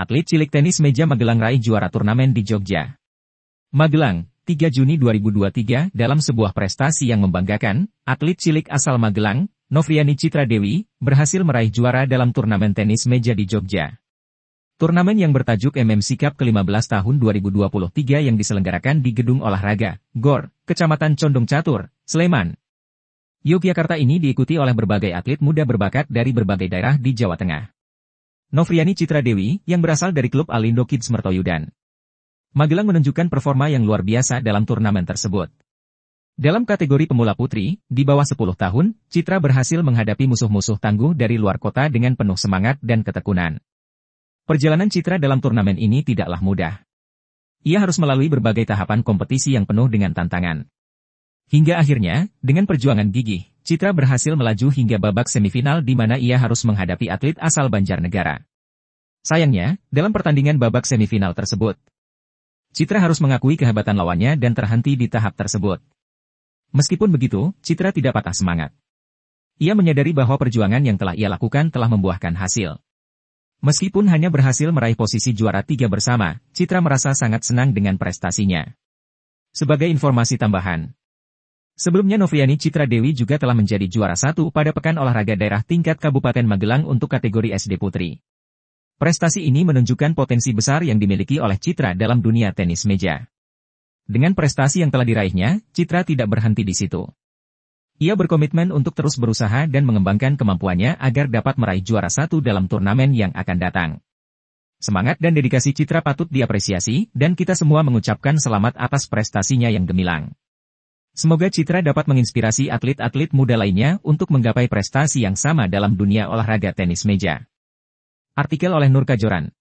atlet cilik tenis meja Magelang raih juara turnamen di Jogja. Magelang, 3 Juni 2023, dalam sebuah prestasi yang membanggakan, atlet cilik asal Magelang, Novriani Citra Dewi, berhasil meraih juara dalam turnamen tenis meja di Jogja. Turnamen yang bertajuk MMC Cup ke-15 tahun 2023 yang diselenggarakan di Gedung Olahraga, GOR, Kecamatan Condong Catur, Sleman, Yogyakarta ini diikuti oleh berbagai atlet muda berbakat dari berbagai daerah di Jawa Tengah. Novriani Citra Dewi, yang berasal dari klub Alindo Kids Mertoyudan. Magelang menunjukkan performa yang luar biasa dalam turnamen tersebut. Dalam kategori pemula putri, di bawah 10 tahun, Citra berhasil menghadapi musuh-musuh tangguh dari luar kota dengan penuh semangat dan ketekunan. Perjalanan Citra dalam turnamen ini tidaklah mudah. Ia harus melalui berbagai tahapan kompetisi yang penuh dengan tantangan. Hingga akhirnya, dengan perjuangan gigih, Citra berhasil melaju hingga babak semifinal di mana ia harus menghadapi atlet asal Banjarnegara. Sayangnya, dalam pertandingan babak semifinal tersebut, Citra harus mengakui kehebatan lawannya dan terhenti di tahap tersebut. Meskipun begitu, Citra tidak patah semangat. Ia menyadari bahwa perjuangan yang telah ia lakukan telah membuahkan hasil. Meskipun hanya berhasil meraih posisi juara tiga bersama, Citra merasa sangat senang dengan prestasinya. Sebagai informasi tambahan, sebelumnya Novriani Citra Dewi juga telah menjadi juara satu pada Pekan Olahraga Daerah Tingkat Kabupaten Magelang untuk kategori SD Putri. Prestasi ini menunjukkan potensi besar yang dimiliki oleh Citra dalam dunia tenis meja. Dengan prestasi yang telah diraihnya, Citra tidak berhenti di situ. Ia berkomitmen untuk terus berusaha dan mengembangkan kemampuannya agar dapat meraih juara satu dalam turnamen yang akan datang. Semangat dan dedikasi Citra patut diapresiasi, dan kita semua mengucapkan selamat atas prestasinya yang gemilang. Semoga Citra dapat menginspirasi atlet-atlet muda lainnya untuk menggapai prestasi yang sama dalam dunia olahraga tenis meja. Artikel oleh Nur Kajoran